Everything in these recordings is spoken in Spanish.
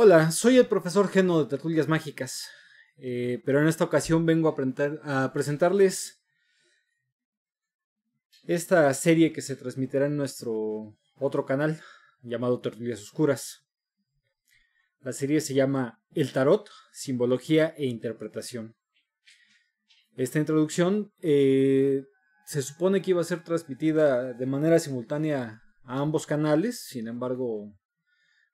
Hola, soy el profesor Geno de Tertulias Mágicas, eh, pero en esta ocasión vengo a, presentarles esta serie que se transmitirá en nuestro otro canal llamado Tertulias Oscuras. La serie se llama El Tarot, Simbología e Interpretación. Esta introducción eh, se supone que iba a ser transmitida de manera simultánea a ambos canales, sin embargo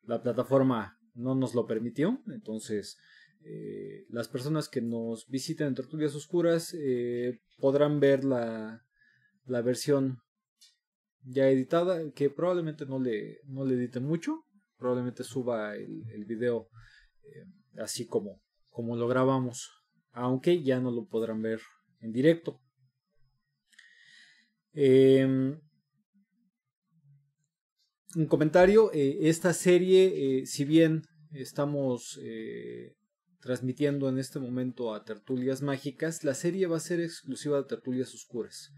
la plataforma no nos lo permitió. Entonces, eh, las personas que nos visiten en Tortugas Oscuras eh, podrán ver la, versión ya editada, que probablemente no le, no le mucho, probablemente suba el, el video eh, así como, como lo grabamos, aunque ya no lo podrán ver en directo. Em, un comentario. Eh, esta serie, eh, si bien estamos eh, transmitiendo en este momento a Tertulias Mágicas, la serie va a ser exclusiva de Tertulias Oscuras,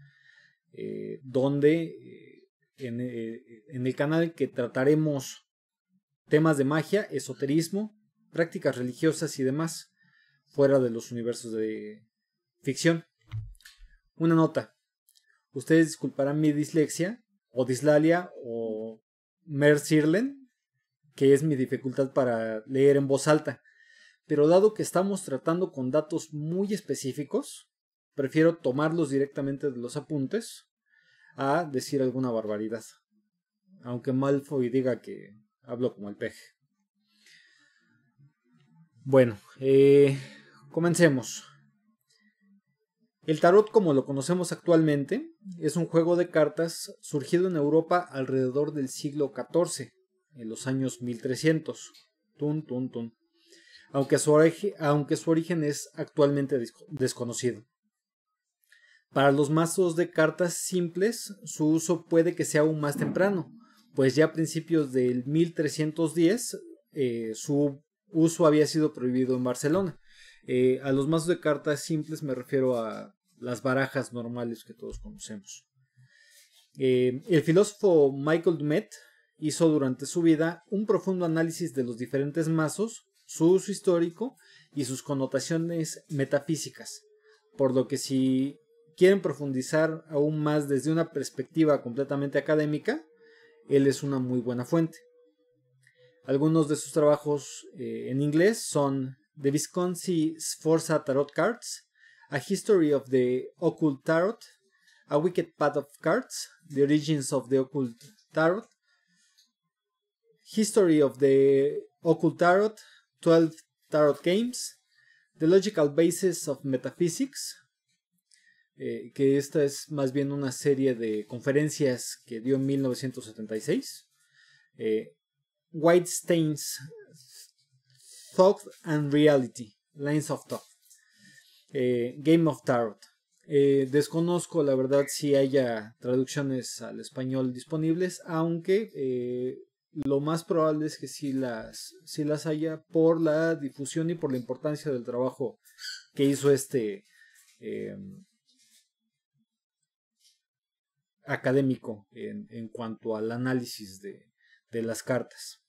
donde en, en el canal que trataremos temas de magia, esoterismo, prácticas religiosas y demás, fuera de los universos de ficción. Una nota. Ustedes disculparán mi dislexia o dislalia o Sirlen, que es mi dificultad para leer en voz alta. Pero dado que estamos tratando con datos muy específicos, prefiero tomarlos directamente de los apuntes a decir alguna barbaridad. Aunque Malfoy diga que hablo como el peje. Bueno, eh, comencemos. El tarot, como lo conocemos actualmente, es un juego de cartas surgido en Europa alrededor del siglo XIV, en los años 1300. Aunque su, origen, es actualmente desconocido. Para los mazos de cartas simples, su uso puede que sea aún más temprano, pues ya a principios del 1310 eh, su uso había sido prohibido en Barcelona. Eh, a los mazos de cartas simples me refiero a las barajas normales que todos conocemos. Eh, el filósofo Michael Dumet hizo durante su vida un profundo análisis de los diferentes mazos, su uso histórico y sus connotaciones metafísicas, por lo que si quieren profundizar aún más desde una perspectiva completamente académica, él es una muy buena fuente. Algunos de sus trabajos eh, en inglés son The Visconti Forza Tarot Cards, a History of the Occult Tarot, A Wicked Path of Cards, The Origins of the Occult Tarot, History of the Occult Tarot, 12 Tarot Games, The Logical Basis of Metaphysics, eh, que esta es más bien una serie de conferencias que dio en 1976. Eh, White Stains, Thought and Reality, Lines of Thought. Eh, Game of Tarot. Eh, desconozco la verdad si haya traducciones al español disponibles, aunque eh, lo más probable es que sí las, las haya por la difusión y por la importancia del trabajo que hizo este em, académico en, cuanto al análisis de, de las cartas.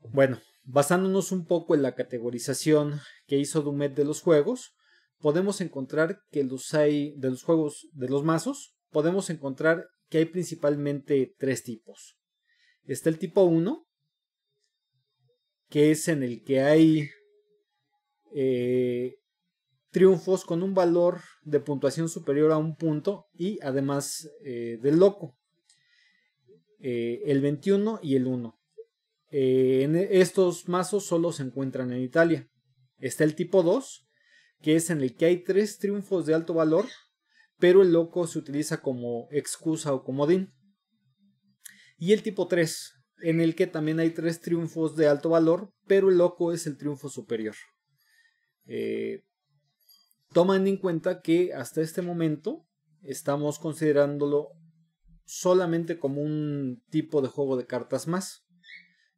Bueno, Basándonos un poco en la categorización que hizo Dumet de los juegos, podemos encontrar que los hay de los juegos de los mazos, podemos encontrar que hay principalmente tres tipos. Está el tipo 1, que es en el que hay eh, triunfos con un valor de puntuación superior a un punto y además eh, del loco. Eh, el 21 y el 1. Eh, estos mazos solo se encuentran en Italia. Está el tipo 2, que es en el que hay tres triunfos de alto valor, pero el loco se utiliza como excusa o comodín. Y el tipo 3, en el que también hay tres triunfos de alto valor, pero el loco es el triunfo superior. Eh, toman en cuenta que hasta este momento estamos considerándolo solamente como un tipo de juego de cartas más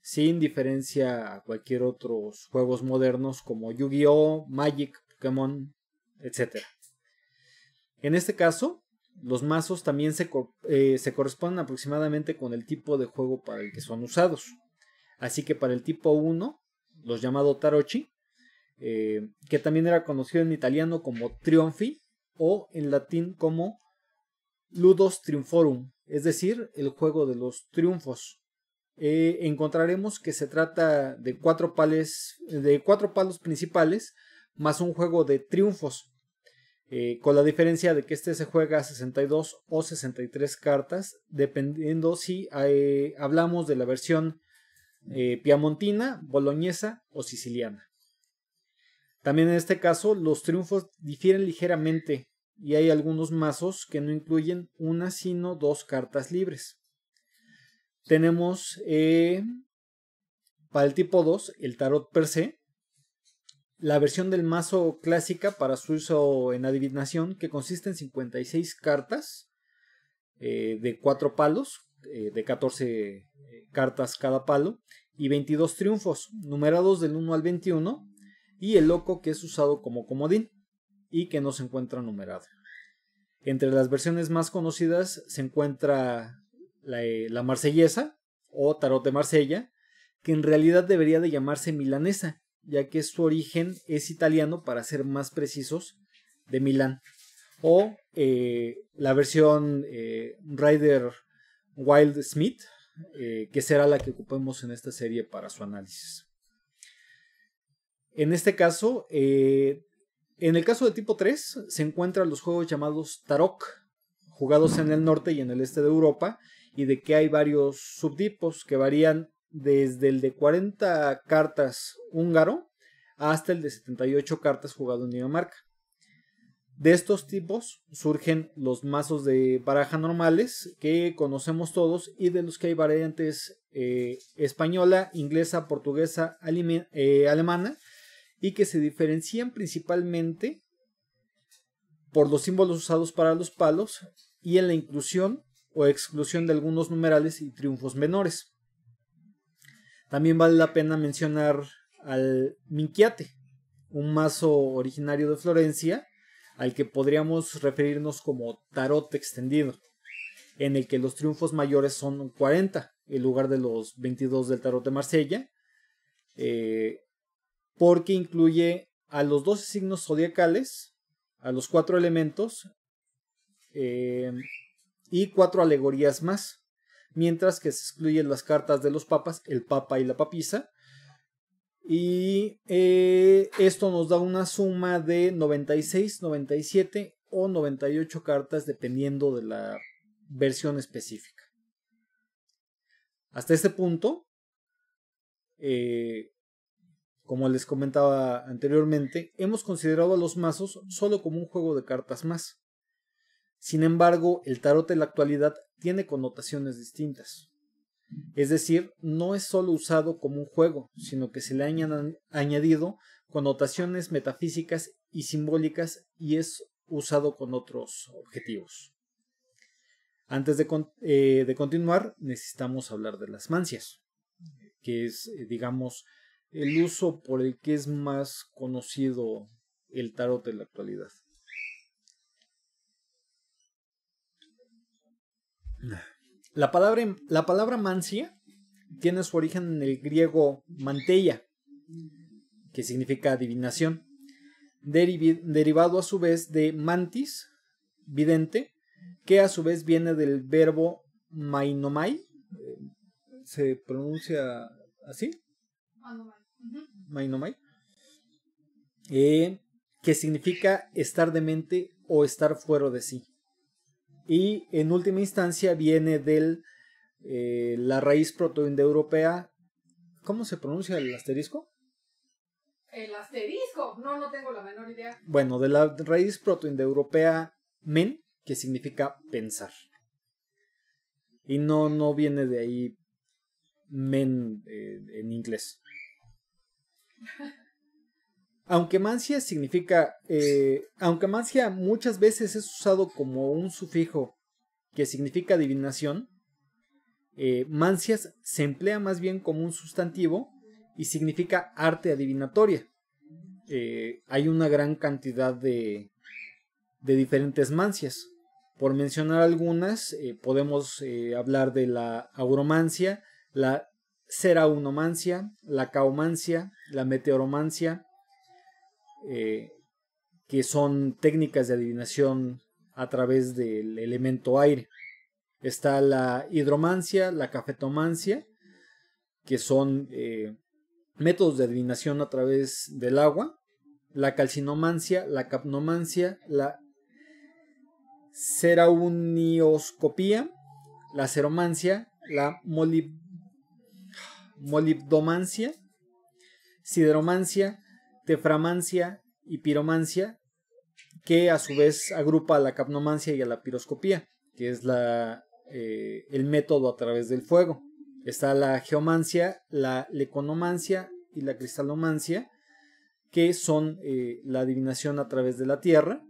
sin diferencia a cualquier otros juegos modernos como Yu-Gi-Oh, Magic, Pokémon, etc. En este caso, los mazos también eh, se, corresponden aproximadamente con el tipo de juego para el que son usados. Así que para el tipo 1, los llamado Tarochi, eh, que también era conocido en italiano como Triunfi, o en latín como Ludos Triumphorum, es decir, el juego de los triunfos. Eh, encontraremos que se trata de cuatro, pales, de cuatro palos principales más un juego de triunfos, eh, con la diferencia de que este se juega a 62 o 63 cartas, dependiendo si eh, hablamos de la versión piamontina, boloñesa o siciliana. También en este caso los triunfos difieren ligeramente y hay algunos mazos que no incluyen una sino dos cartas libres. Tenemos eh, para el tipo 2, el tarot per se, la versión del mazo clásica para su uso en adivinación, que consiste en 56 cartas eh, de 4 palos, eh, de 14 cartas cada palo, y 22 triunfos, numerados del 1 al 21, y el loco que es usado como comodín y que no se encuentra numerado. Entre las versiones más conocidas se encuentra eh, la, marsellesa o tarot de Marsella, que en realidad debería de llamarse milanesa, ya que su origen es italiano, para ser más precisos, de Milán. O eh, la versión eh, Rider Wild Smith, que será la que ocupemos en esta serie para su análisis. En este caso, en el caso de tipo 3, se encuentran los juegos llamados Tarok, jugados en el norte y en el este de Europa, y de que hay varios subtipos que varían desde el de 40 cartas húngaro hasta el de 78 cartas jugado en Dinamarca. De estos tipos surgen los mazos de baraja normales que conocemos todos y de los que hay variantes eh, española, inglesa, portuguesa, eh, alemana y que se diferencian principalmente por los símbolos usados para los palos y en la inclusión o exclusión de algunos numerales y triunfos menores. También vale la pena mencionar al Minquiate, un mazo originario de Florencia, al que podríamos referirnos como tarot extendido, en el que los triunfos mayores son 40, en lugar de los 22 del tarot de Marsella, eh, porque incluye a los 12 signos zodiacales, a los cuatro elementos, eh, y cuatro alegorías más, mientras que se excluyen las cartas de los papas, el papa y la papisa. Y eh, esto nos da una suma de 96, 97 o 98 cartas dependiendo de la versión específica. Hasta este punto, eh, como les comentaba anteriormente, hemos considerado a los mazos solo como un juego de cartas más. Sin embargo, el tarot de la actualidad tiene connotaciones distintas. Es decir, no es solo usado como un juego, sino que se le han añadido connotaciones metafísicas y simbólicas y es usado con otros objetivos. Antes de, eh, continuar, necesitamos hablar de las mancias, que es, eh, digamos, el uso por el que es más conocido el tarot en la actualidad. La palabra, la palabra mancia tiene su origen en el griego mantella, que significa adivinación, derivado a su vez de mantis, vidente, que a su vez viene del verbo mainomai. Eh, ¿Se pronuncia así? Mainomai. Eh, que significa estar demente o estar fuera de sí y en última instancia viene del eh, la raíz protoindoeuropea. ¿Cómo se pronuncia el asterisco? El asterisco, no, no tengo la menor idea. Bueno, de la raíz protoindoeuropea men, que significa pensar. Y no, no viene de ahí men eh, en inglés. Aunque mancia significa, eh, aunque mancia muchas veces es usado como un sufijo que significa adivinación, eh, mancias se emplea más bien como un sustantivo y significa arte adivinatoria. Eh, hay una gran cantidad de, de diferentes mancias. Por mencionar algunas, podemos hablar de la auromancia, la seraunomancia, la caomancia, la meteoromancia, eh, que son técnicas de adivinación a través del elemento aire. Está la hidromancia, la cafetomancia, que son eh, métodos de adivinación a través del agua. La calcinomancia, la capnomancia, la ceraunioscopía la ceromancia, la molibdomancia, sideromancia, teframancia y piromancia, que a su vez agrupa a la capnomancia y a la piroscopía, que es eh, el método a través del fuego. Está la geomancia, la leconomancia y la cristalomancia, que son eh, la adivinación a través de la tierra,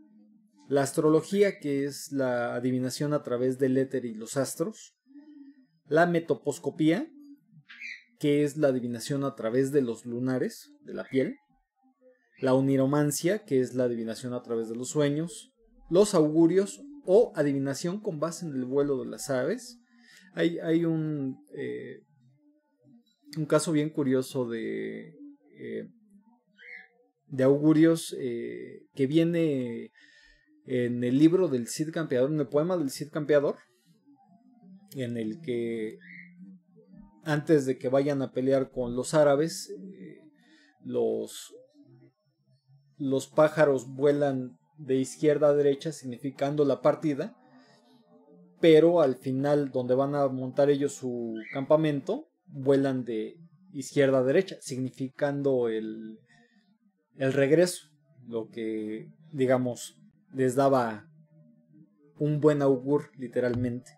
la astrología, que es la adivinación a través del éter y los astros, la metoposcopía, que es la adivinación a través de los lunares, de la piel, la oniromancia, que es la adivinación a través de los sueños, los augurios o adivinación con base en el vuelo de las aves. Hay, hay un, eh, un caso bien curioso de, eh, de augurios eh, que viene en el libro del Cid Campeador, en el poema del Cid Campeador, en el que antes de que vayan a pelear con los árabes, los los pájaros vuelan de izquierda a derecha significando la partida, pero al final donde van a montar ellos su campamento, vuelan de izquierda a derecha, significando el, el regreso, lo que digamos les daba un buen augur literalmente.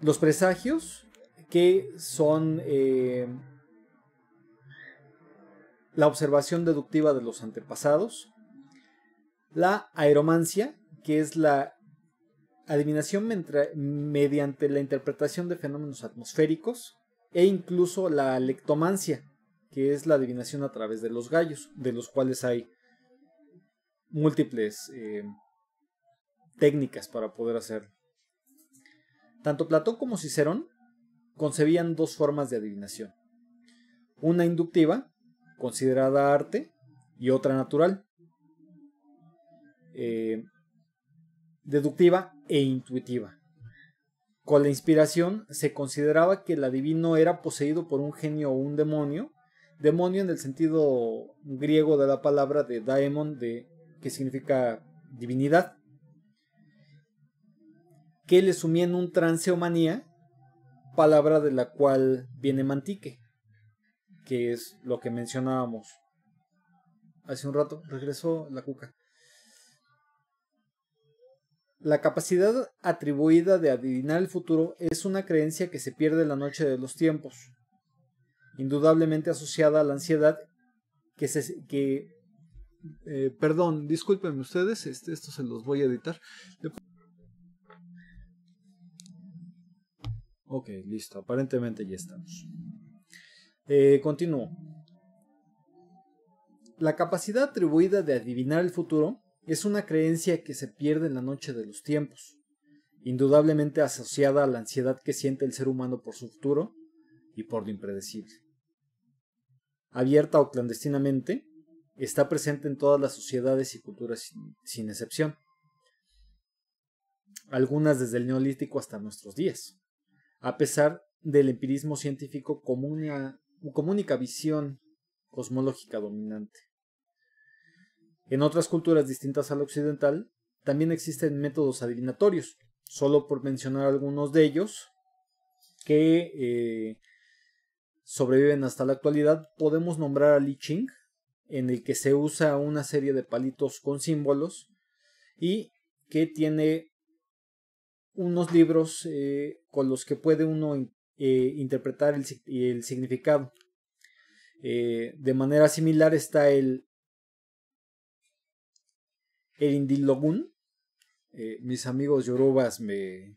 Los presagios, que son eh, la observación deductiva de los antepasados, la aeromancia, que es la adivinación mediante la interpretación de fenómenos atmosféricos, e incluso la lectomancia, que es la adivinación a través de los gallos, de los cuales hay múltiples eh, técnicas para poder hacerlo. Tanto Platón como Cicerón concebían dos formas de adivinación. Una inductiva, considerada arte y otra natural, eh, deductiva e intuitiva. Con la inspiración se consideraba que el adivino era poseído por un genio o un demonio, demonio en el sentido griego de la palabra de daemon, de, que significa divinidad, que le sumía en un trance o manía, palabra de la cual viene mantique que es lo que mencionábamos hace un rato, regresó la cuca. La capacidad atribuida de adivinar el futuro es una creencia que se pierde en la noche de los tiempos, indudablemente asociada a la ansiedad que se... Que, eh, perdón, discúlpenme ustedes, este, esto se los voy a editar. Ok, listo, aparentemente ya estamos. Eh, continúo. La capacidad atribuida de adivinar el futuro es una creencia que se pierde en la noche de los tiempos, indudablemente asociada a la ansiedad que siente el ser humano por su futuro y por lo impredecible. Abierta o clandestinamente, está presente en todas las sociedades y culturas sin, excepción, algunas desde el neolítico hasta nuestros días, a pesar del empirismo científico común a, como única visión cosmológica dominante. En otras culturas distintas al occidental, también existen métodos adivinatorios, solo por mencionar algunos de ellos, que eh, sobreviven hasta la actualidad, podemos nombrar a Li Ching, en el que se usa una serie de palitos con símbolos y que tiene unos libros eh, con los que puede uno eh, interpretar el, significado. Eh, de manera similar está el Indilogún. Eh, mis amigos yorubas me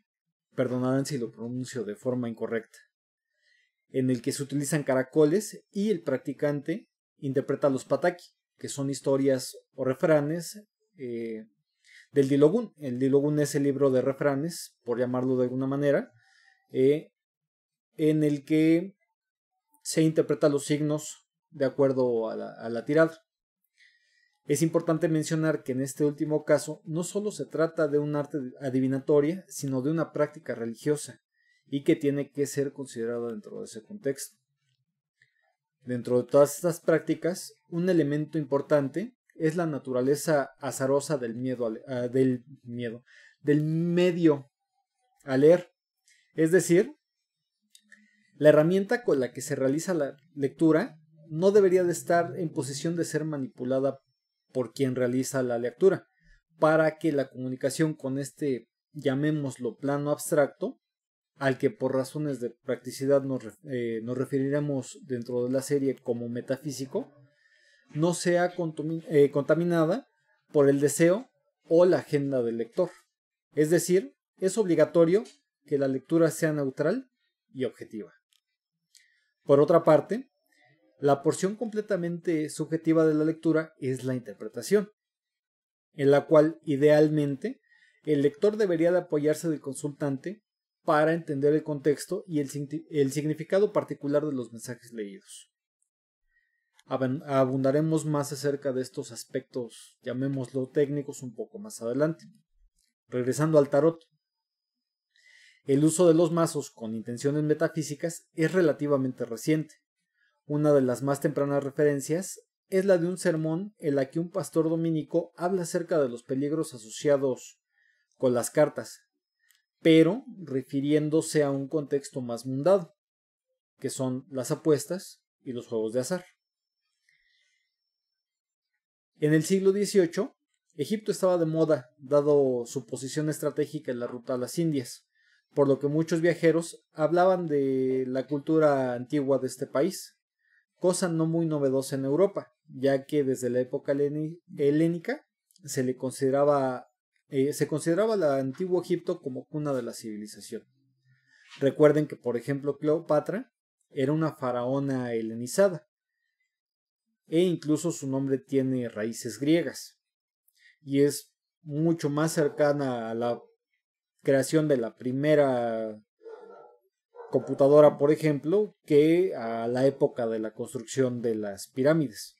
perdonarán si lo pronuncio de forma incorrecta. En el que se utilizan caracoles y el practicante interpreta los pataki, que son historias o refranes eh, del Dilogun. El Dilogun es el libro de refranes, por llamarlo de alguna manera, en el que se interpretan los signos de acuerdo a la, tirada. Es importante mencionar que en este último caso no solo se trata de un arte adivinatoria, sino de una práctica religiosa, y que tiene que ser considerado dentro de ese contexto. Dentro de todas estas prácticas, un elemento importante es la naturaleza azarosa del miedo, ah, del miedo, del medio a leer. Es decir, la herramienta con la que se realiza la lectura no debería de estar en posición de ser manipulada por quien realiza la lectura, para que la comunicación con este, llamémoslo, plano abstracto, al que por razones de practicidad nos, referiremos eh, dentro de la serie como metafísico, no sea eh, contaminada por el deseo o la agenda del lector. Es decir, es obligatorio que la lectura sea neutral y objetiva. Por otra parte, la porción completamente subjetiva de la lectura es la interpretación, en la cual idealmente el lector debería de apoyarse del consultante para entender el contexto y el, el significado particular de los mensajes leídos. Abundaremos más acerca de estos aspectos, llamémoslo técnicos, un poco más adelante. Regresando al tarot, el uso de los mazos con intenciones metafísicas es relativamente reciente. Una de las más tempranas referencias es la de un sermón en la que un pastor dominico habla acerca de los peligros asociados con las cartas, pero refiriéndose a un contexto más mundado, que son las apuestas y los juegos de azar. En el siglo XVIII, Egipto estaba de moda, dado su posición estratégica en la ruta a las Indias, por lo que muchos viajeros hablaban de la cultura antigua de este país, cosa no muy novedosa en Europa, ya que desde la época helénica se le consideraba el eh, se consideraba antiguo Egipto como cuna de la civilización. Recuerden que, por ejemplo, Cleopatra era una faraona helenizada, e incluso su nombre tiene raíces griegas, y es mucho más cercana a la creación de la primera computadora, por ejemplo, que a la época de la construcción de las pirámides,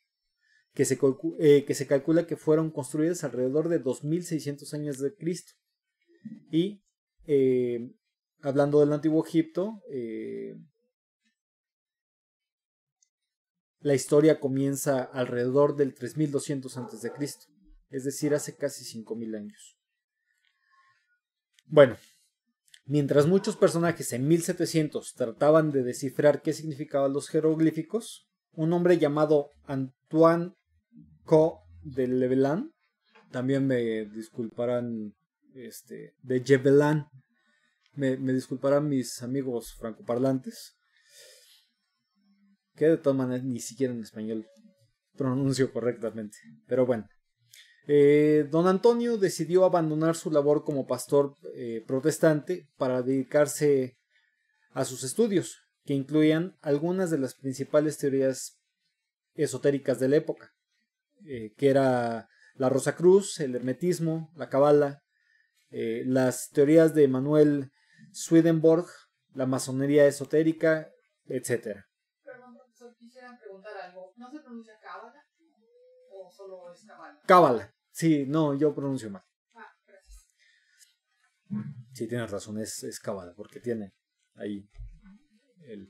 que se, eh, que se calcula que fueron construidas alrededor de 2600 años de Cristo. Y eh, hablando del antiguo Egipto, eh, la historia comienza alrededor del 3200 antes de Cristo, es decir, hace casi 5000 años. Bueno, mientras muchos personajes en 1700 trataban de descifrar qué significaban los jeroglíficos, un hombre llamado Antoine Co de Levelan, también me disculparán, este, de Jevelan, me, me disculparán mis amigos francoparlantes, que de todas maneras ni siquiera en español pronuncio correctamente, pero bueno. Eh, don Antonio decidió abandonar su labor como pastor eh, protestante para dedicarse a sus estudios, que incluían algunas de las principales teorías esotéricas de la época, eh, que era la Rosa Cruz, el Hermetismo, la Cabala, las teorías de Manuel Swedenborg, la masonería esotérica, etc. quisiera preguntar algo. ¿No se pronuncia Cábala o solo es Cábala? Cábala. Sí, no, yo pronuncio mal. Ah, gracias. Sí, tienes razón, es, es porque tiene ahí el...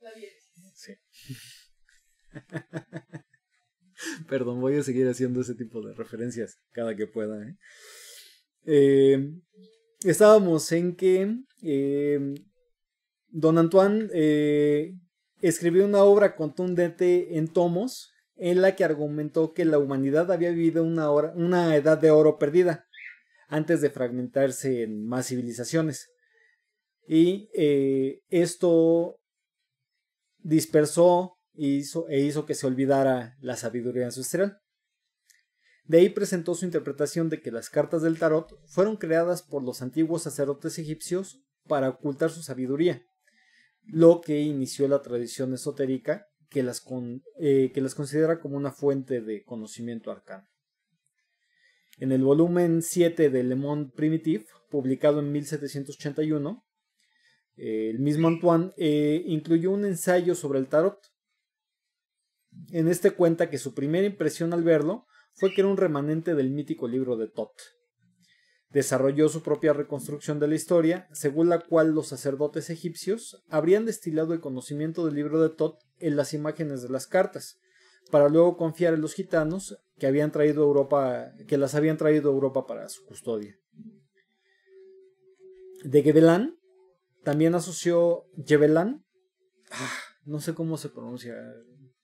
La Sí. Perdón, voy a seguir haciendo ese tipo de referencias cada que pueda. ¿eh? Eh, estábamos en que eh, Don Antoine escribió una obra contundente en tomos en la que argumentó que la humanidad había vivido una, una edad de oro perdida antes de fragmentarse en más civilizaciones. Y eh, esto dispersó hizo, e hizo que se olvidara la sabiduría ancestral. De ahí presentó su interpretación de que las cartas del tarot fueron creadas por los antiguos sacerdotes egipcios para ocultar su sabiduría, lo que inició la tradición esotérica que las, eh, que las considera como una fuente de conocimiento arcano. En el volumen 7 de Le Monde Primitif, publicado en 1781, eh, el mismo Antoine eh, incluyó un ensayo sobre el tarot. En este cuenta que su primera impresión al verlo fue que era un remanente del mítico libro de Tot. Desarrolló su propia reconstrucción de la historia, según la cual los sacerdotes egipcios habrían destilado el conocimiento del libro de Tot en las imágenes de las cartas, para luego confiar en los gitanos que habían traído Europa, que las habían traído a Europa para su custodia. De Gebelán también asoció Gebelán, ah, no sé cómo se pronuncia,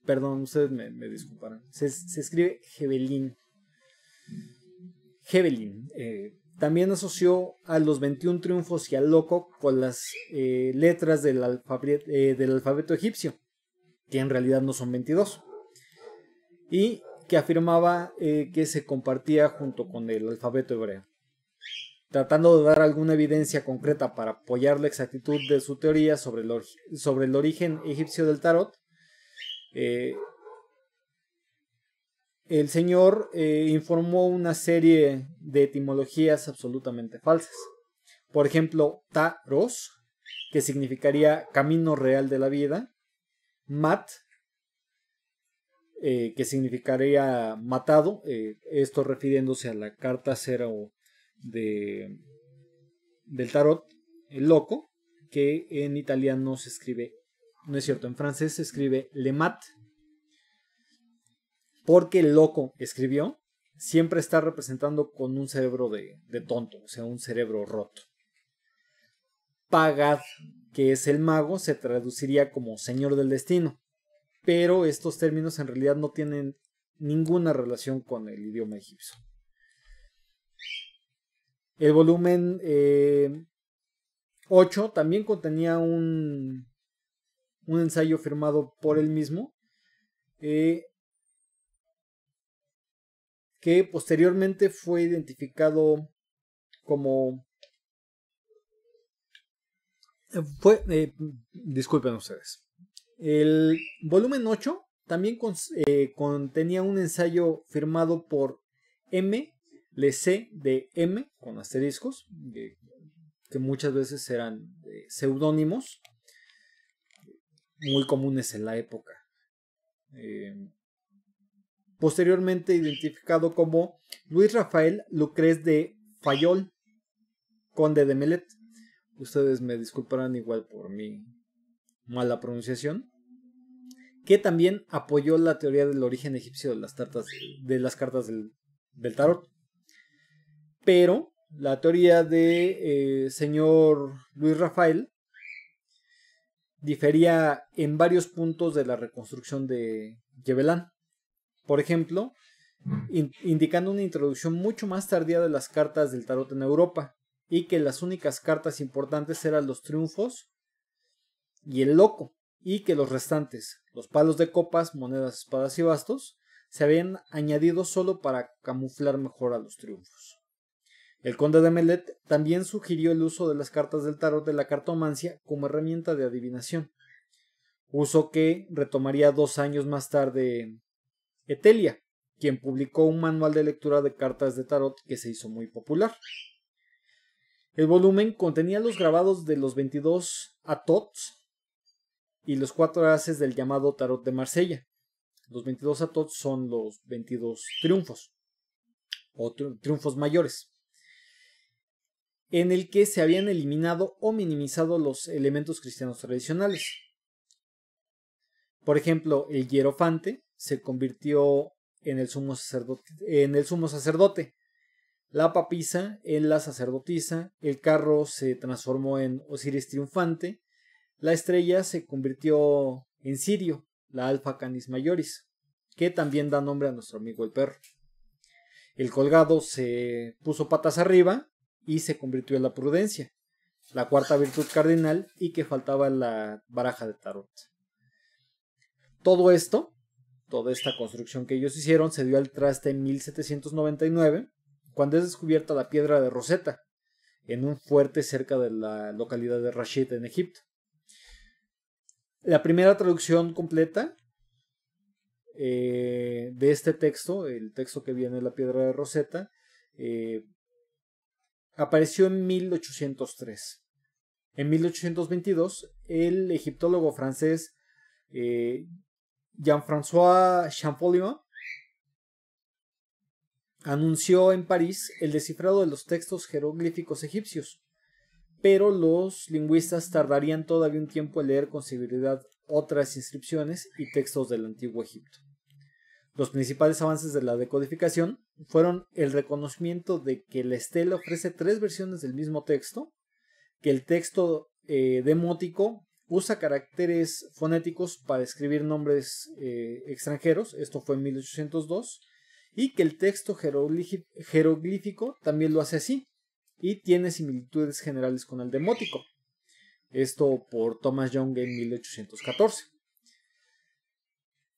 perdón, ustedes me, me disculparán, se, escribe Gebelín. Gebelín. Eh, también asoció a los 21 triunfos y al loco con las eh, letras eh, del alfabeto egipcio que en realidad no son 22, y que afirmaba eh, que se compartía junto con el alfabeto hebreo. Tratando de dar alguna evidencia concreta para apoyar la exactitud de su teoría sobre el, sobre el origen egipcio del tarot, eh, el señor eh, informó una serie de etimologías absolutamente falsas. Por ejemplo, taros, que significaría camino real de la vida, Mat, eh, que significaría matado, eh, esto refiriéndose a la carta cero de, del tarot, el loco, que en italiano se escribe, no es cierto, en francés se escribe le mat, porque el loco escribió, siempre está representando con un cerebro de, de tonto, o sea, un cerebro roto. Pagad que es el mago, se traduciría como señor del destino. Pero estos términos en realidad no tienen ninguna relación con el idioma egipcio. El volumen 8 eh, también contenía un, un ensayo firmado por él mismo, eh, que posteriormente fue identificado como eh, eh, disculpen ustedes. El volumen 8 también eh, contenía un ensayo firmado por M, le C de M, con asteriscos, que muchas veces eran seudónimos, muy comunes en la época. posteriormente identificado como Luis Rafael Lucrez de Fayol, conde de Melet ustedes me disculparán igual por mi mala pronunciación, que también apoyó la teoría del origen egipcio de las, cartas del, tarot. Pero la teoría de eh, señor Luis Rafael difería en varios puntos de la reconstrucción de Yebelán. Por ejemplo, indicando una introducción mucho más tardía de las cartas del tarot en Europa, y que las únicas cartas importantes eran los triunfos y el loco, y que los restantes, los palos de copas, monedas, espadas y bastos, se habían añadido solo para camuflar mejor a los triunfos. El conde de Melet también sugirió el uso de las cartas del tarot de la cartomancia como herramienta de adivinación, uso que retomaría dos años más tarde Etelia, quien publicó un manual de lectura de cartas de tarot que se hizo muy popular. El volumen contenía los grabados de los 22 atots y los cuatro haces del llamado tarot de Marsella. Los 22 atots son los 22 triunfos o triunfos mayores, en el que se habían eliminado o minimizado los elementos cristianos tradicionales. Por ejemplo, el hierofante se convirtió en el sumo sacerdote, en el sumo sacerdote la papisa en la sacerdotisa, el carro se transformó en Osiris triunfante, la estrella se convirtió en Sirio, la Alfa Canis Majoris, que también da nombre a nuestro amigo el perro. El colgado se puso patas arriba y se convirtió en la prudencia, la cuarta virtud cardinal y que faltaba la baraja de tarot. Todo esto, toda esta construcción que ellos hicieron, se dio al traste en 1799 cuando es descubierta la piedra de Rosetta en un fuerte cerca de la localidad de Rashid en Egipto. La primera traducción completa eh, de este texto, el texto que viene de la piedra de Rosetta, eh, apareció en 1803. En 1822, el egiptólogo francés eh, Jean-François Champollion anunció en París el descifrado de los textos jeroglíficos egipcios, pero los lingüistas tardarían todavía un tiempo en leer con seguridad otras inscripciones y textos del antiguo Egipto. Los principales avances de la decodificación fueron el reconocimiento de que la estela ofrece tres versiones del mismo texto, que el texto eh, demótico usa caracteres fonéticos para escribir nombres eh, extranjeros, esto fue en 1802, y que el texto jeroglífico también lo hace así y tiene similitudes generales con el demótico. Esto por Thomas Young en 1814.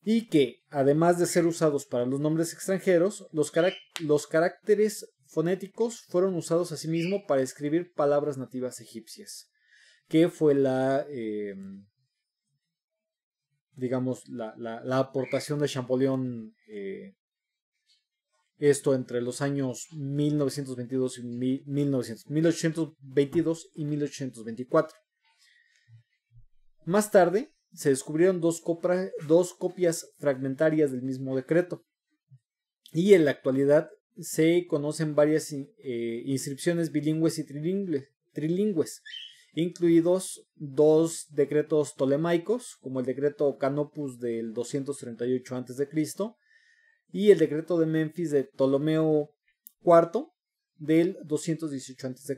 Y que, además de ser usados para los nombres extranjeros, los, los caracteres fonéticos fueron usados asimismo para escribir palabras nativas egipcias, que fue la, em, digamos, la, aportación de Champollion eh, esto entre los años 1922 y 1822 y 1824. Más tarde se descubrieron dos, dos copias fragmentarias del mismo decreto y en la actualidad se conocen varias eh, inscripciones bilingües y trilingües, trilingües, incluidos dos decretos tolemaicos, como el decreto Canopus del 238 a.C y el decreto de Memphis de Ptolomeo IV del 218 a.C.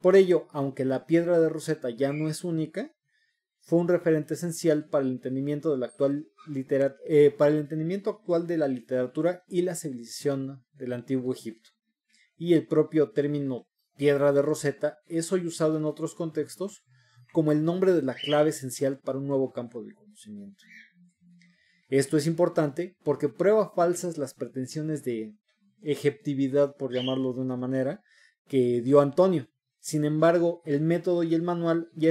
Por ello, aunque la piedra de Rosetta ya no es única, fue un referente esencial para el entendimiento, actual eh, para el entendimiento actual de la literatura y la civilización del antiguo Egipto. Y el propio término piedra de Rosetta es hoy usado en otros contextos como el nombre de la clave esencial para un nuevo campo de conocimiento. Esto es importante porque prueba falsas las pretensiones de ejeptividad, por llamarlo de una manera, que dio Antonio. Sin embargo, el método y el manual ya,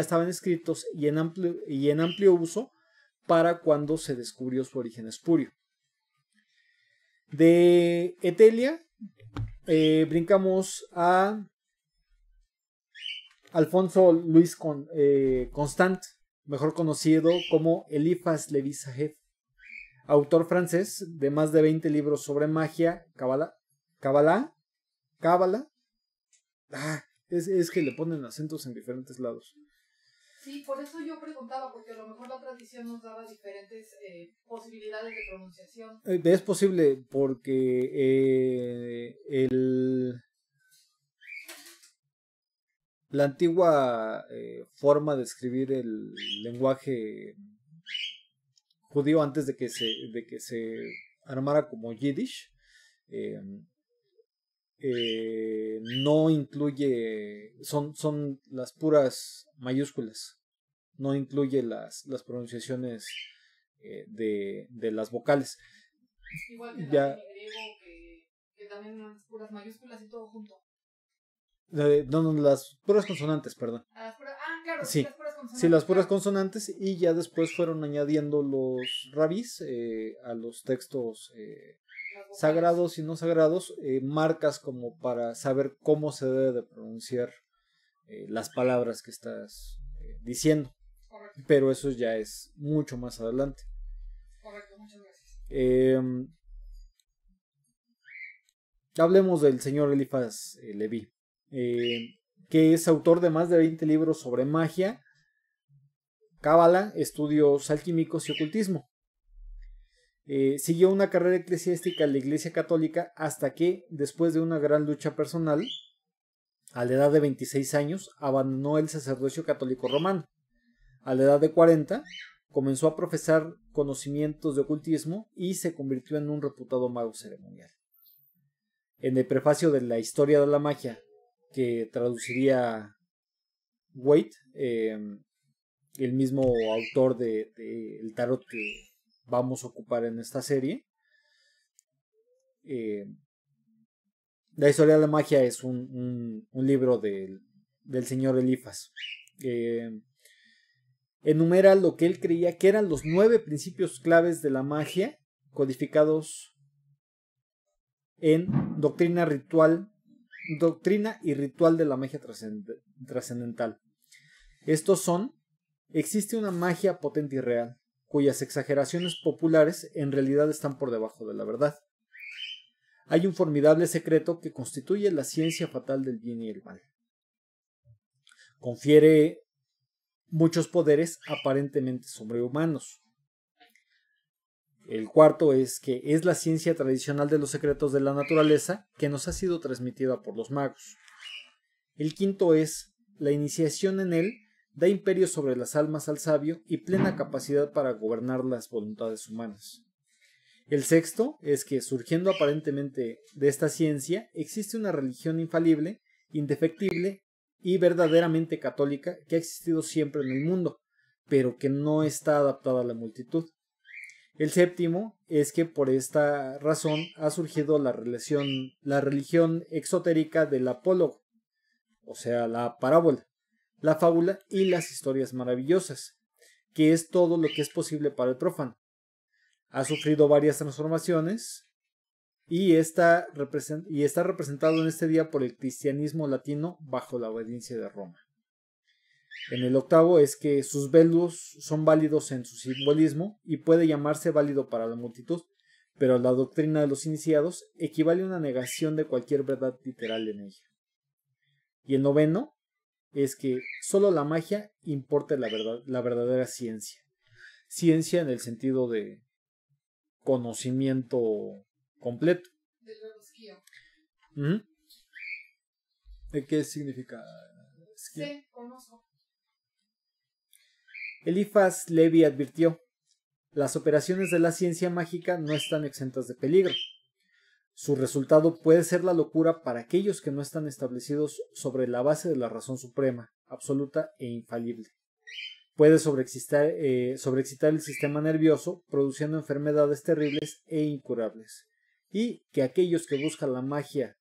estaban escritos y en, amplio, uso para cuando se descubrió su origen espurio. De Etelia eh, brincamos a Alfonso Luis eh, Constant, mejor conocido como Eliphas Levi autor francés de más de 20 libros sobre magia, cabala, cabala, cábala, ah, es, es, que le ponen acentos en diferentes lados. Sí, por eso yo preguntaba, porque a lo mejor la tradición nos daba diferentes eh, posibilidades de pronunciación. Eh, es posible, porque eh, el, la antigua eh, forma de escribir el lenguaje judío antes de que se, de que se armara como Yiddish. Em, eh, no incluye, son, son las puras mayúsculas, no incluye las, las pronunciaciones eh, de, las vocales. Igual ya, que también las puras mayúsculas y todo junto no, no, las puras consonantes, perdón. Ah, ah, claro, sí. las puras consonantes. Sí, las puras consonantes y ya después fueron añadiendo los rabis eh, a los textos eh, sagrados y no sagrados, eh, marcas como para saber cómo se debe de pronunciar las palabras que estás diciendo. Pero eso ya es mucho más adelante. Correcto, muchas gracias. Em, hablemos del señor Elifas Levi. Eh, que es autor de más de 20 libros sobre magia, cábala, estudios alquímicos y ocultismo. Eh, siguió una carrera eclesiástica en la Iglesia Católica hasta que, después de una gran lucha personal, a la edad de 26 años, abandonó el sacerdocio católico romano. A la edad de 40, comenzó a profesar conocimientos de ocultismo y se convirtió en un reputado mago ceremonial. En el prefacio de la Historia de la Magia que traduciría Wade, eh, el mismo autor del de, el tarot que vamos a ocupar en esta serie. Eh, la historia de la magia es un, libro del, señor Elifas. Eh, enumera lo que él creía que eran los nueve principios claves de la magia codificados en doctrina ritual doctrina y ritual de la magia trascendental. Estos son, existe una magia potente y real, cuyas exageraciones populares en realidad están por debajo de la verdad. Hay un formidable secreto que constituye la ciencia fatal del bien y el mal. Confiere muchos poderes aparentemente sobrehumanos, el cuarto es que es la ciencia tradicional de los secretos de la naturaleza que nos ha sido transmitida por los magos. El quinto es la iniciación en él da imperio sobre las almas al sabio y plena capacidad para gobernar las voluntades humanas. El sexto es que, surgiendo aparentemente de esta ciencia, existe una religión infalible, indefectible y verdaderamente católica que ha existido siempre en el mundo, pero que no está adaptada a la multitud. El séptimo es que por esta razón ha surgido la, la religión exotérica del apólogo, o sea, la parábola, la fábula y las historias maravillosas, que es todo lo que es posible para el profano. Ha sufrido varias transformaciones y está, y está representado en este día por el cristianismo latino bajo la obediencia de Roma. En el octavo es que sus velos son válidos en su simbolismo y puede llamarse válido para la multitud, pero la doctrina de los iniciados equivale a una negación de cualquier verdad literal en ella. Y el noveno es que solo la magia importa la, verdad, la verdadera ciencia. Ciencia en el sentido de conocimiento completo. De qué significa? Elifaz Levi advirtió, las operaciones de la ciencia mágica no están exentas de peligro. Su resultado puede ser la locura para aquellos que no están establecidos sobre la base de la razón suprema, absoluta e infalible. Puede sobreexcitar, eh, sobreexcitar el sistema nervioso, produciendo enfermedades terribles e incurables. Y que aquellos que buscan la magia,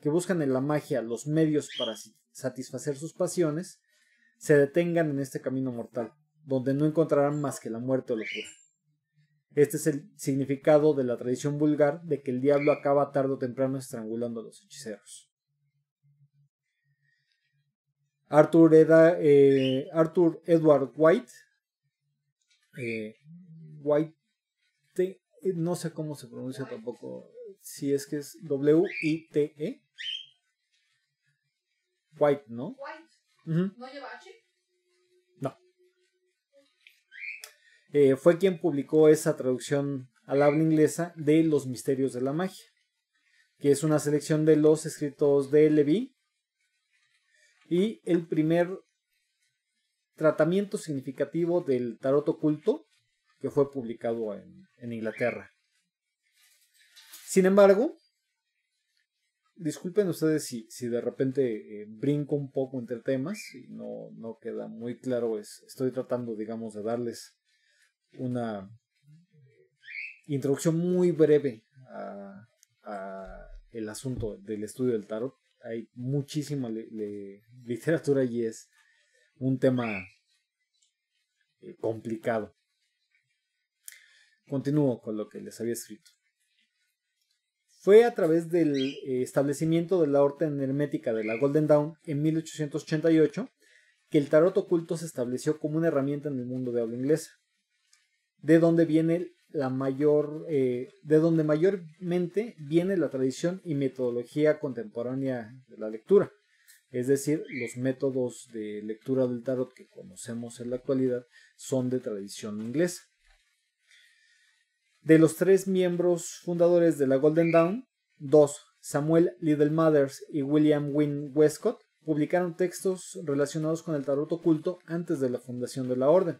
que buscan en la magia los medios para satisfacer sus pasiones, se detengan en este camino mortal donde no encontrarán más que la muerte o locura. Este es el significado de la tradición vulgar de que el diablo acaba tarde o temprano estrangulando a los hechiceros. Arthur, eh, Edward White, eh, White, eh, no sé cómo se pronuncia tampoco, si es que es W-I-T-E, White, ¿no? White, ¿no lleva H? Eh, fue quien publicó esa traducción al habla inglesa de Los Misterios de la Magia, que es una selección de los escritos de Levi y el primer tratamiento significativo del tarot oculto que fue publicado en, Inglaterra. Sin embargo, disculpen ustedes si, de repente eh, brinco un poco entre temas y no, no queda muy claro, es, estoy tratando, digamos, de darles una introducción muy breve a, el asunto del estudio del tarot. Hay muchísima literatura y es un tema eh, complicado. Continúo con lo que les había escrito. Fue a través del eh, establecimiento de la orden hermética de la Golden Dawn en 1888 que el tarot oculto se estableció como una herramienta en el mundo de habla inglesa de donde viene la mayor, eh, de mayormente viene la tradición y metodología contemporánea de la lectura. Es decir, los métodos de lectura del tarot que conocemos en la actualidad son de tradición inglesa. De los tres miembros fundadores de la Golden Dawn, dos, Samuel Little Mothers y William Wynne Westcott, publicaron textos relacionados con el tarot oculto antes de la fundación de la orden.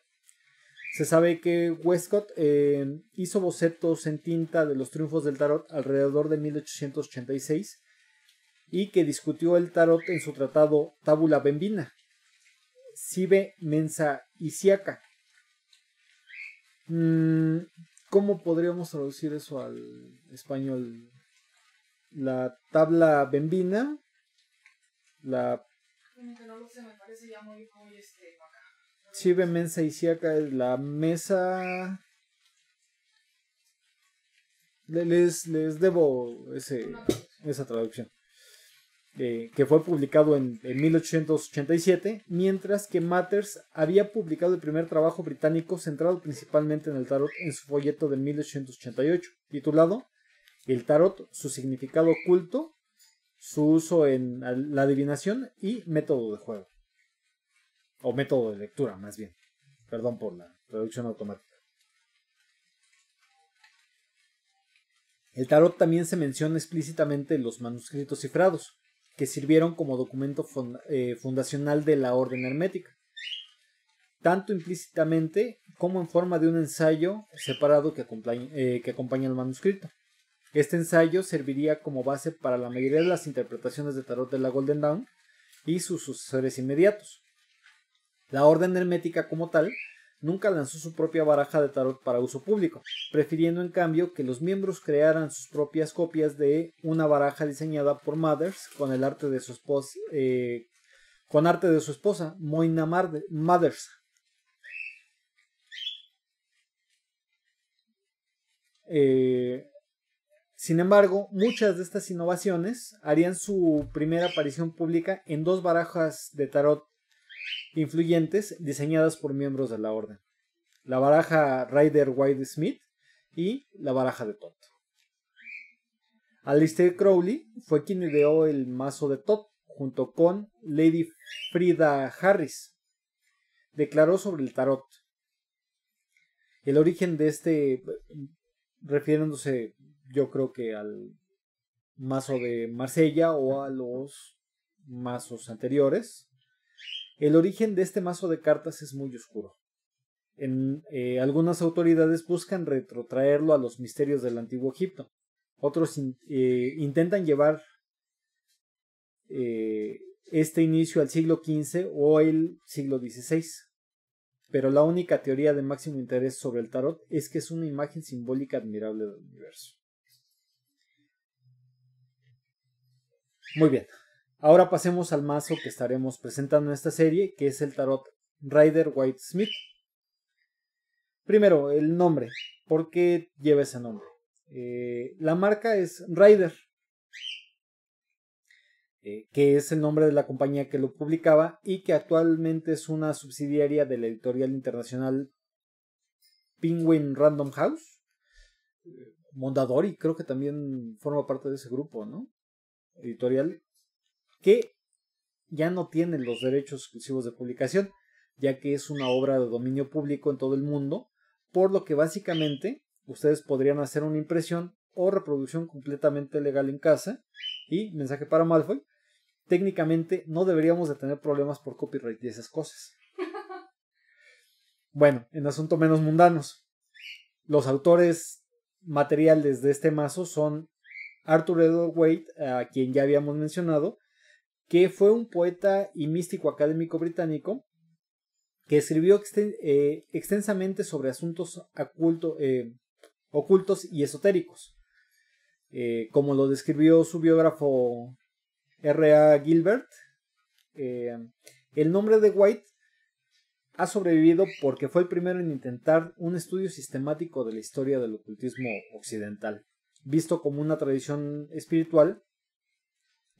Se sabe que Westcott eh, hizo bocetos en tinta de los triunfos del tarot alrededor de 1886 y que discutió el tarot en su tratado Tabula Bembina, Sibe Mensa Isiaca. Mm, ¿Cómo podríamos traducir eso al español? La tabla bembina, la... no lo sé, me parece ya muy, muy este, y Mensa acá es la mesa. Les, debo esa traducción. Eh, que fue publicado en, en, 1887, mientras que Matters había publicado el primer trabajo británico centrado principalmente en el tarot en su folleto de 1888, titulado El tarot, su significado oculto, su uso en la adivinación y método de juego o método de lectura más bien. Perdón por la traducción automática. El tarot también se menciona explícitamente en los manuscritos cifrados, que sirvieron como documento eh, fundacional de la orden hermética, tanto implícitamente como en forma de un ensayo separado que acompaña, eh, que acompaña el manuscrito. Este ensayo serviría como base para la mayoría de las interpretaciones de tarot de la Golden Dawn y sus sucesores inmediatos. La Orden Hermética como tal nunca lanzó su propia baraja de tarot para uso público, prefiriendo en cambio que los miembros crearan sus propias copias de una baraja diseñada por Mothers con el arte de su esposa, eh, con arte de su esposa, Moina Mothers. Eh, sin embargo, muchas de estas innovaciones harían su primera aparición pública en dos barajas de tarot influyentes diseñadas por miembros de la orden. La baraja Ryder White Smith y la baraja de Todd. Alistair Crowley fue quien ideó el mazo de Todd junto con Lady Frida Harris. Declaró sobre el tarot. El origen de este, refiriéndose yo creo que al mazo de Marsella o a los mazos anteriores, el origen de este mazo de cartas es muy oscuro. En, eh, algunas autoridades buscan retrotraerlo a los misterios del antiguo Egipto. Otros eh, intentan llevar eh, este inicio al siglo XV o al siglo XVI. Pero la única teoría de máximo interés sobre el tarot es que es una imagen simbólica admirable del universo. Muy bien, Ahora pasemos al mazo que estaremos presentando en esta serie, que es el tarot Rider White Smith. Primero, el nombre. ¿Por qué lleva ese nombre? Eh, la marca es Rider, eh, que es el nombre de la compañía que lo publicaba y que actualmente es una subsidiaria de la editorial internacional Penguin Random House. Eh, Mondadori creo que también forma parte de ese grupo, ¿no? Editorial que ya no tienen los derechos exclusivos de publicación, ya que es una obra de dominio público en todo el mundo, por lo que básicamente ustedes podrían hacer una impresión o reproducción completamente legal en casa. Y mensaje para Malfoy, técnicamente no deberíamos de tener problemas por copyright y esas cosas. Bueno, en asunto menos mundanos, los autores materiales de este mazo son Arthur Edward Waite, a quien ya habíamos mencionado, que fue un poeta y místico académico británico que escribió eh, extensamente sobre asuntos eh, ocultos y esotéricos, eh, como lo describió su biógrafo R.A. Gilbert. el nombre de White ha sobrevivido porque fue el primero en intentar un estudio sistemático de la historia del ocultismo occidental, visto como una tradición espiritual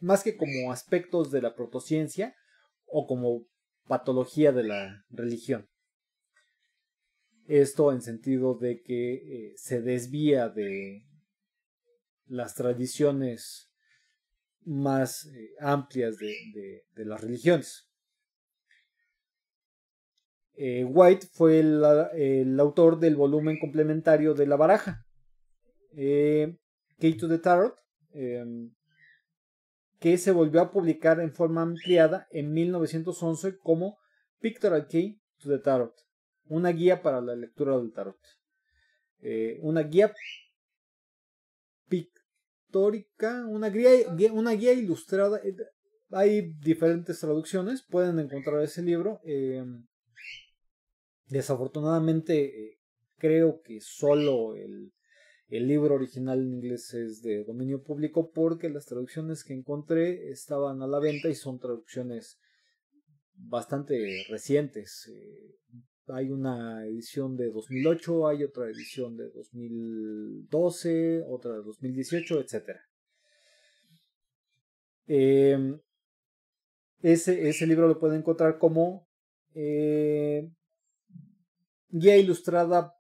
más que como aspectos de la protociencia o como patología de la religión. Esto en sentido de que eh, se desvía de las tradiciones más eh, amplias de, las religiones. Eh, White fue el, autor del volumen complementario de la baraja, Key to the Tarot, em, que se volvió a publicar en forma ampliada en 1911 como Pictorial Key to the Tarot, una guía para la lectura del tarot. Eh, una guía pictórica, una guía, una guía ilustrada. Eh, hay diferentes traducciones, pueden encontrar ese libro. Em, desafortunadamente, eh, creo que solo el el libro original en inglés es de dominio público porque las traducciones que encontré estaban a la venta y son traducciones bastante recientes. Eh, hay una edición de 2008, hay otra edición de 2012, otra de 2018, etc. Em, ese, ese, libro lo pueden encontrar como eh, guía ilustrada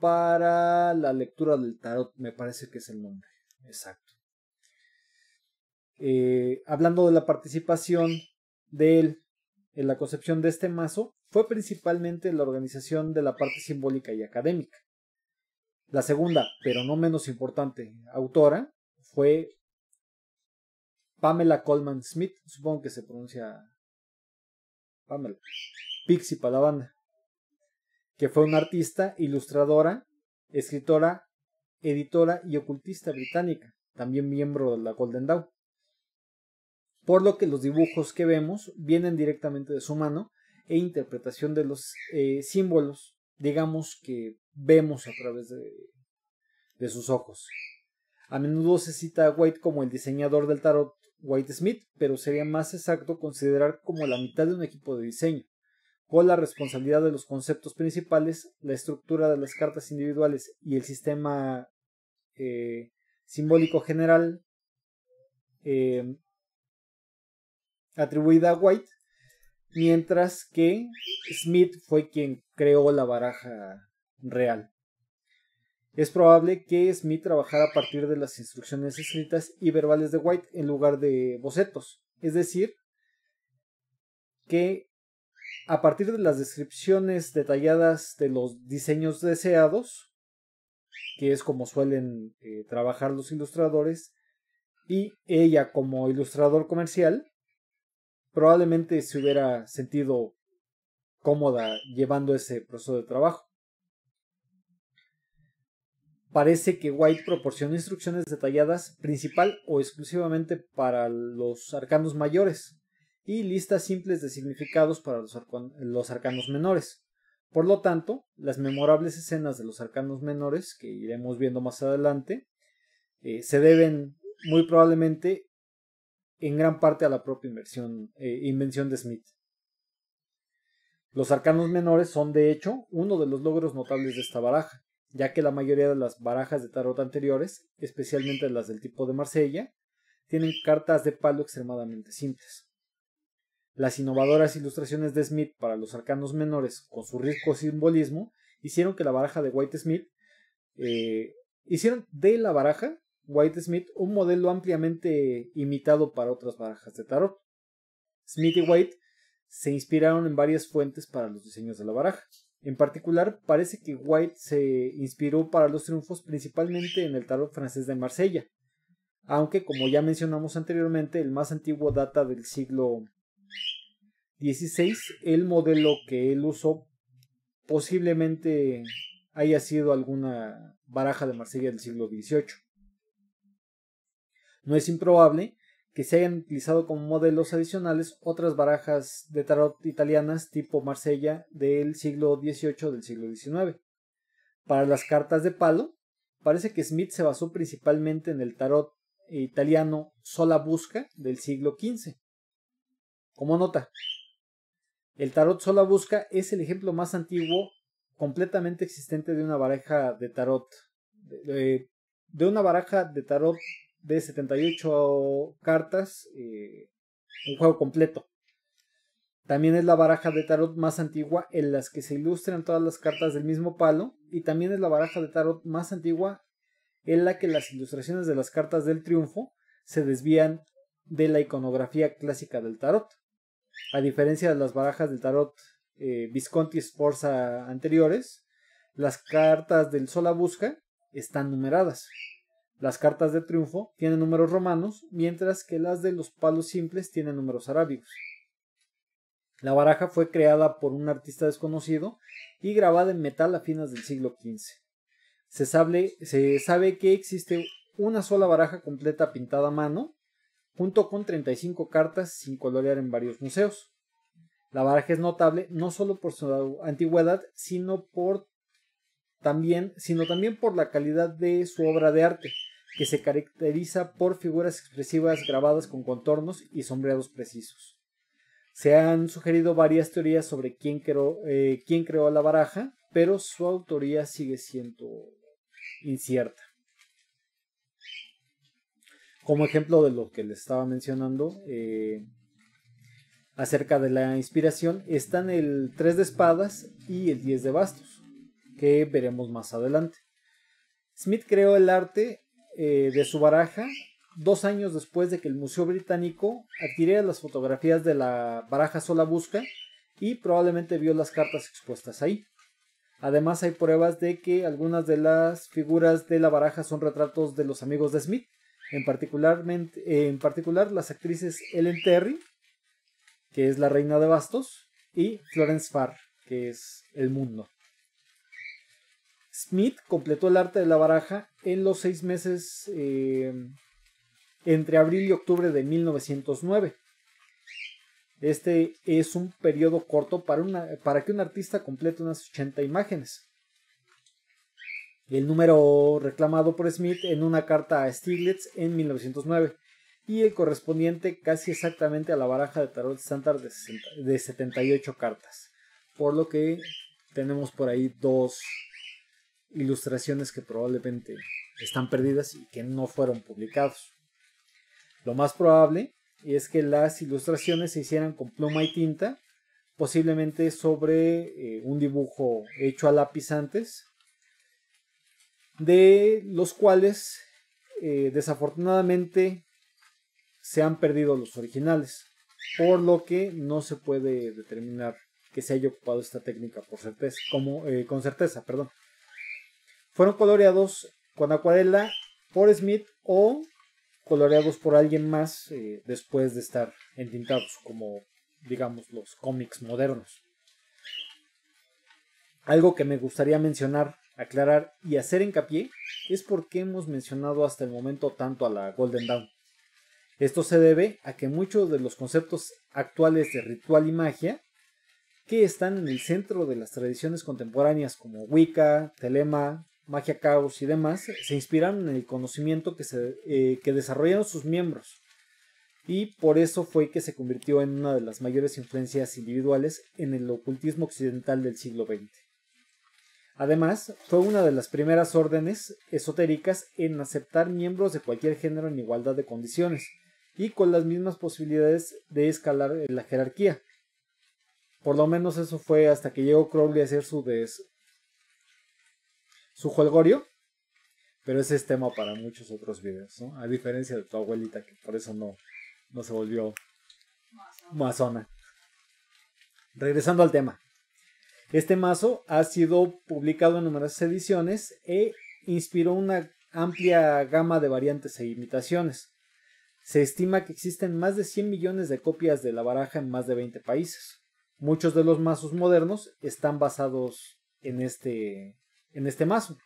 para la lectura del tarot, me parece que es el nombre. Exacto. Eh, hablando de la participación de él en la concepción de este mazo, fue principalmente la organización de la parte simbólica y académica. La segunda, pero no menos importante, autora fue Pamela Coleman Smith, supongo que se pronuncia Pamela, Pixie para que fue una artista, ilustradora, escritora, editora y ocultista británica, también miembro de la Golden Dawn. Por lo que los dibujos que vemos vienen directamente de su mano e interpretación de los eh, símbolos, digamos que vemos a través de, de sus ojos. A menudo se cita a White como el diseñador del tarot White Smith, pero sería más exacto considerar como la mitad de un equipo de diseño con la responsabilidad de los conceptos principales, la estructura de las cartas individuales y el sistema eh, simbólico general eh, atribuida a White, mientras que Smith fue quien creó la baraja real. Es probable que Smith trabajara a partir de las instrucciones escritas y verbales de White en lugar de bocetos, es decir, que a partir de las descripciones detalladas de los diseños deseados, que es como suelen eh, trabajar los ilustradores, y ella como ilustrador comercial, probablemente se hubiera sentido cómoda llevando ese proceso de trabajo. Parece que White proporciona instrucciones detalladas principal o exclusivamente para los arcanos mayores, y listas simples de significados para los, arcanos menores. Por lo tanto, las memorables escenas de los arcanos menores, que iremos viendo más adelante, eh, se deben muy probablemente en gran parte a la propia eh, invención de Smith. Los arcanos menores son de hecho uno de los logros notables de esta baraja, ya que la mayoría de las barajas de tarot anteriores, especialmente las del tipo de Marsella, tienen cartas de palo extremadamente simples. Las innovadoras ilustraciones de Smith para los arcanos menores, con su rico simbolismo, hicieron que la baraja de White Smith eh, hicieron de la baraja White Smith un modelo ampliamente imitado para otras barajas de tarot. Smith y White se inspiraron en varias fuentes para los diseños de la baraja. En particular, parece que White se inspiró para los triunfos principalmente en el tarot francés de Marsella, aunque como ya mencionamos anteriormente, el más antiguo data del siglo 16, el modelo que él usó posiblemente haya sido alguna baraja de Marsella del siglo XVIII. No es improbable que se hayan utilizado como modelos adicionales otras barajas de tarot italianas tipo Marsella del siglo XVIII del siglo XIX. Para las cartas de palo, parece que Smith se basó principalmente en el tarot italiano Sola Busca del siglo XV, como nota, el tarot sola busca es el ejemplo más antiguo completamente existente de una baraja de tarot. De, una baraja de tarot de 78 cartas, eh, un juego completo. También es la baraja de tarot más antigua en las que se ilustran todas las cartas del mismo palo. Y también es la baraja de tarot más antigua en la que las ilustraciones de las cartas del triunfo se desvían de la iconografía clásica del tarot. A diferencia de las barajas del tarot eh, Visconti Sforza anteriores, las cartas del Sola Busca están numeradas. Las cartas de triunfo tienen números romanos, mientras que las de los palos simples tienen números arábigos. La baraja fue creada por un artista desconocido y grabada en metal a fines del siglo XV. se sabe que existe una sola baraja completa pintada a mano junto con 35 cartas sin colorear en varios museos. La baraja es notable no solo por su antigüedad, sino por también, sino también por la calidad de su obra de arte, que se caracteriza por figuras expresivas grabadas con contornos y sombreados precisos. Se han sugerido varias teorías sobre quién creó eh, la baraja, pero su autoría sigue siendo incierta como ejemplo de lo que les estaba mencionando eh, acerca de la inspiración, están el 3 de espadas y el 10 de bastos, que veremos más adelante. Smith creó el arte eh, de su baraja dos años después de que el Museo Británico adquiriera las fotografías de la baraja sola busca y probablemente vio las cartas expuestas ahí. Además hay pruebas de que algunas de las figuras de la baraja son retratos de los amigos de Smith, en, en particular las actrices Ellen Terry, que es la reina de bastos, y Florence Farr, que es el mundo. Smith completó el arte de la baraja en los seis meses eh, entre abril y octubre de 1909. Este es un periodo corto para, una, para que un artista complete unas 80 imágenes el número reclamado por Smith en una carta a Stiglitz en 1909 y el correspondiente casi exactamente a la baraja de tarot de, de 78 cartas. Por lo que tenemos por ahí dos ilustraciones que probablemente están perdidas y que no fueron publicados. Lo más probable es que las ilustraciones se hicieran con pluma y tinta, posiblemente sobre eh, un dibujo hecho a lápiz antes de los cuales eh, desafortunadamente se han perdido los originales, por lo que no se puede determinar que se haya ocupado esta técnica por certeza, como, eh, con certeza. Perdón. Fueron coloreados con acuarela por Smith o coloreados por alguien más eh, después de estar entintados, como digamos los cómics modernos. Algo que me gustaría mencionar aclarar y hacer hincapié es por qué hemos mencionado hasta el momento tanto a la Golden Dawn. Esto se debe a que muchos de los conceptos actuales de ritual y magia que están en el centro de las tradiciones contemporáneas como Wicca, Telema, magia caos y demás, se inspiraron en el conocimiento que, se, eh, que desarrollaron sus miembros. Y por eso fue que se convirtió en una de las mayores influencias individuales en el ocultismo occidental del siglo XX. Además, fue una de las primeras órdenes esotéricas en aceptar miembros de cualquier género en igualdad de condiciones y con las mismas posibilidades de escalar en la jerarquía. Por lo menos eso fue hasta que llegó Crowley a hacer su des... su jolgorio. Pero ese es tema para muchos otros videos, ¿no? A diferencia de tu abuelita, que por eso no, no se volvió mazona. Regresando al tema. Este mazo ha sido publicado en numerosas ediciones e inspiró una amplia gama de variantes e imitaciones. Se estima que existen más de 100 millones de copias de la baraja en más de 20 países. Muchos de los mazos modernos están basados en este, en este mazo.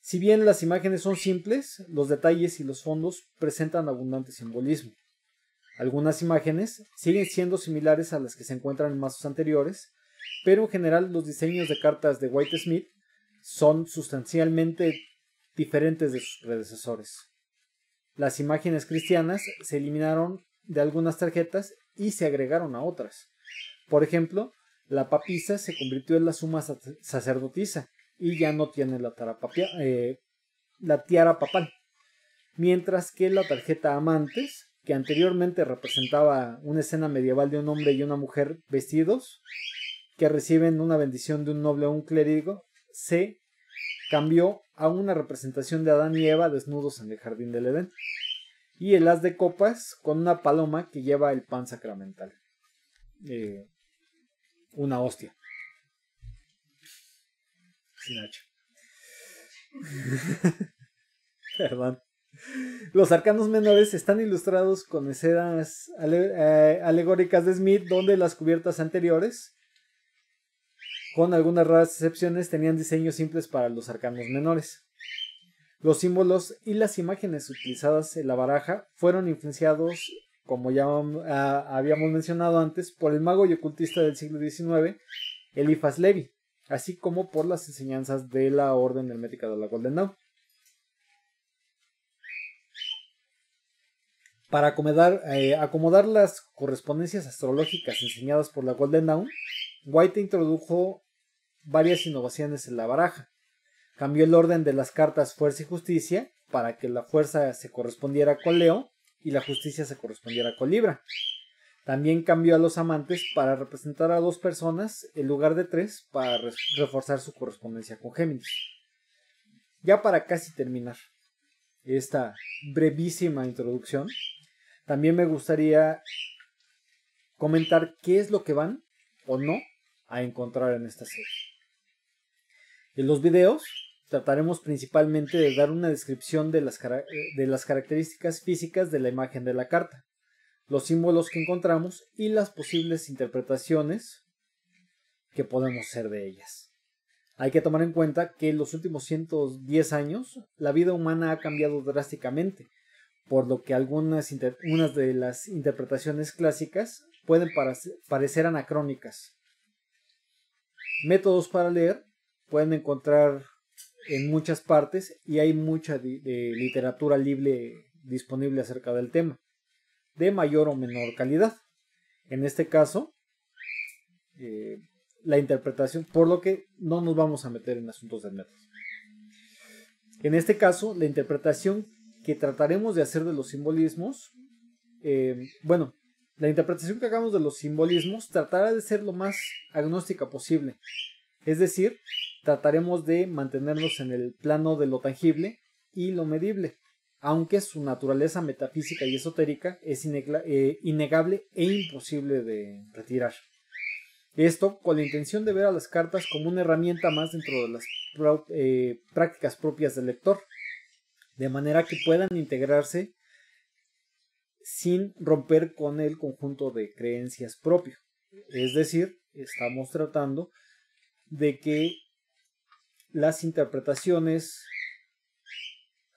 Si bien las imágenes son simples, los detalles y los fondos presentan abundante simbolismo. Algunas imágenes siguen siendo similares a las que se encuentran en mazos anteriores, pero en general los diseños de cartas de White Smith son sustancialmente diferentes de sus predecesores. Las imágenes cristianas se eliminaron de algunas tarjetas y se agregaron a otras. Por ejemplo, la papisa se convirtió en la suma sacerdotisa y ya no tiene la, eh, la tiara papal, mientras que la tarjeta amantes que anteriormente representaba una escena medieval de un hombre y una mujer vestidos que reciben una bendición de un noble o un clérigo, se cambió a una representación de Adán y Eva desnudos en el jardín del Edén y el as de copas con una paloma que lleva el pan sacramental. Eh, una hostia. Sin Perdón. Los arcanos menores están ilustrados con escenas eh, alegóricas de Smith, donde las cubiertas anteriores, con algunas raras excepciones, tenían diseños simples para los arcanos menores. Los símbolos y las imágenes utilizadas en la baraja fueron influenciados, como ya ah, habíamos mencionado antes, por el mago y ocultista del siglo XIX, Eliphas Levi, así como por las enseñanzas de la Orden Hermética de la Golden Dawn. para eh, acomodar, las correspondencias astrológicas enseñadas por la Golden Dawn, White introdujo varias innovaciones en la baraja. Cambió el orden de las cartas Fuerza y Justicia para que la fuerza se correspondiera con Leo y la justicia se correspondiera con Libra. También cambió a los amantes para representar a dos personas en lugar de tres para reforzar su correspondencia con Géminis. Ya para casi terminar esta brevísima introducción, también me gustaría comentar qué es lo que van o no a encontrar en esta serie. En los videos trataremos principalmente de dar una descripción de las, de las características físicas de la imagen de la carta, los símbolos que encontramos y las posibles interpretaciones que podemos hacer de ellas. Hay que tomar en cuenta que en los últimos 110 años la vida humana ha cambiado drásticamente por lo que algunas de las interpretaciones clásicas pueden parecer anacrónicas. Métodos para leer pueden encontrar en muchas partes y hay mucha literatura libre disponible acerca del tema, de mayor o menor calidad. En este caso, eh, la interpretación, por lo que no nos vamos a meter en asuntos de métodos. En este caso, la interpretación que trataremos de hacer de los simbolismos, eh, bueno, la interpretación que hagamos de los simbolismos tratará de ser lo más agnóstica posible. Es decir, trataremos de mantenernos en el plano de lo tangible y lo medible, aunque su naturaleza metafísica y esotérica es eh, innegable e imposible de retirar. Esto con la intención de ver a las cartas como una herramienta más dentro de las eh, prácticas propias del lector, de manera que puedan integrarse sin romper con el conjunto de creencias propio. Es decir, estamos tratando de que las interpretaciones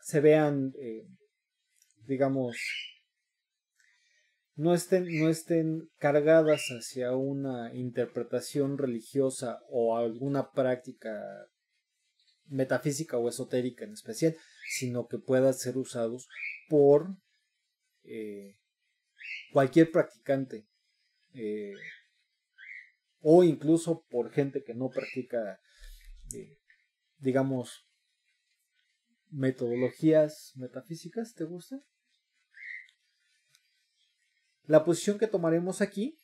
se vean, eh, digamos, no estén, no estén cargadas hacia una interpretación religiosa o alguna práctica metafísica o esotérica en especial, sino que puedan ser usados por eh, cualquier practicante eh, o incluso por gente que no practica, eh, digamos, metodologías metafísicas, ¿te gusta? La posición que tomaremos aquí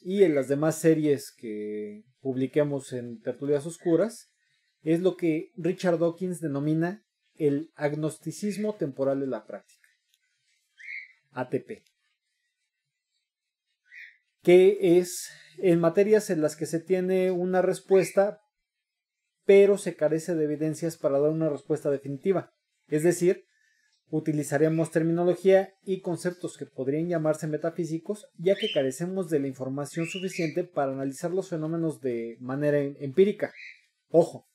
y en las demás series que publiquemos en Tertulias Oscuras es lo que Richard Dawkins denomina el agnosticismo temporal de la práctica, ATP, que es en materias en las que se tiene una respuesta, pero se carece de evidencias para dar una respuesta definitiva. Es decir, utilizaremos terminología y conceptos que podrían llamarse metafísicos, ya que carecemos de la información suficiente para analizar los fenómenos de manera em-, empírica. Ojo,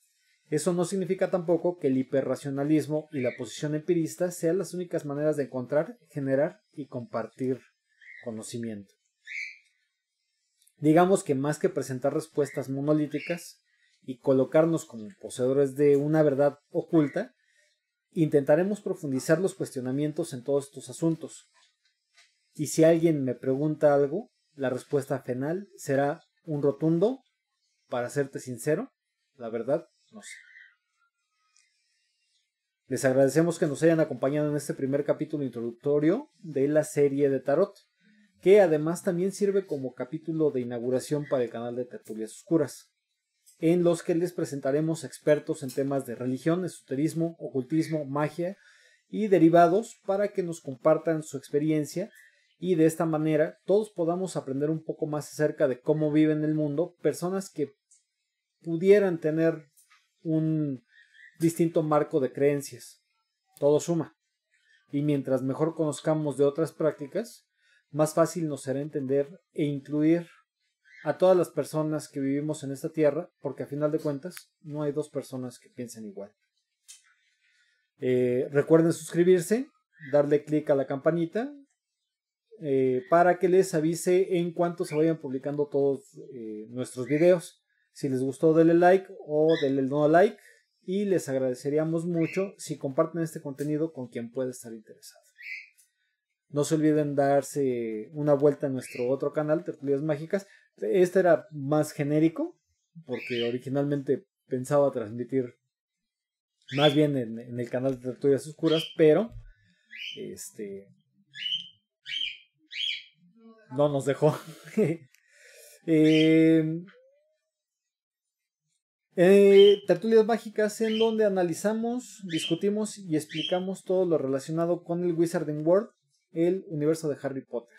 eso no significa tampoco que el hiperracionalismo y la posición empirista sean las únicas maneras de encontrar, generar y compartir conocimiento. Digamos que más que presentar respuestas monolíticas y colocarnos como poseedores de una verdad oculta, intentaremos profundizar los cuestionamientos en todos estos asuntos. Y si alguien me pregunta algo, la respuesta final será un rotundo, para serte sincero, la verdad les agradecemos que nos hayan acompañado en este primer capítulo introductorio de la serie de tarot, que además también sirve como capítulo de inauguración para el canal de Tertulias Oscuras, en los que les presentaremos expertos en temas de religión, esoterismo, ocultismo, magia y derivados para que nos compartan su experiencia y de esta manera todos podamos aprender un poco más acerca de cómo viven el mundo personas que pudieran tener un distinto marco de creencias. Todo suma. Y mientras mejor conozcamos de otras prácticas, más fácil nos será entender e incluir a todas las personas que vivimos en esta tierra, porque a final de cuentas no hay dos personas que piensen igual. Eh, recuerden suscribirse, darle clic a la campanita eh, para que les avise en cuanto se vayan publicando todos eh, nuestros videos. Si les gustó, denle like o denle no like. Y les agradeceríamos mucho si comparten este contenido con quien pueda estar interesado. No se olviden darse una vuelta a nuestro otro canal, Tertulias Mágicas. Este era más genérico, porque originalmente pensaba transmitir más bien en, el canal de Tertulias Oscuras, pero este no nos dejó. eh, eh, tertulias mágicas en donde analizamos, discutimos y explicamos todo lo relacionado con el Wizarding World, el universo de Harry Potter.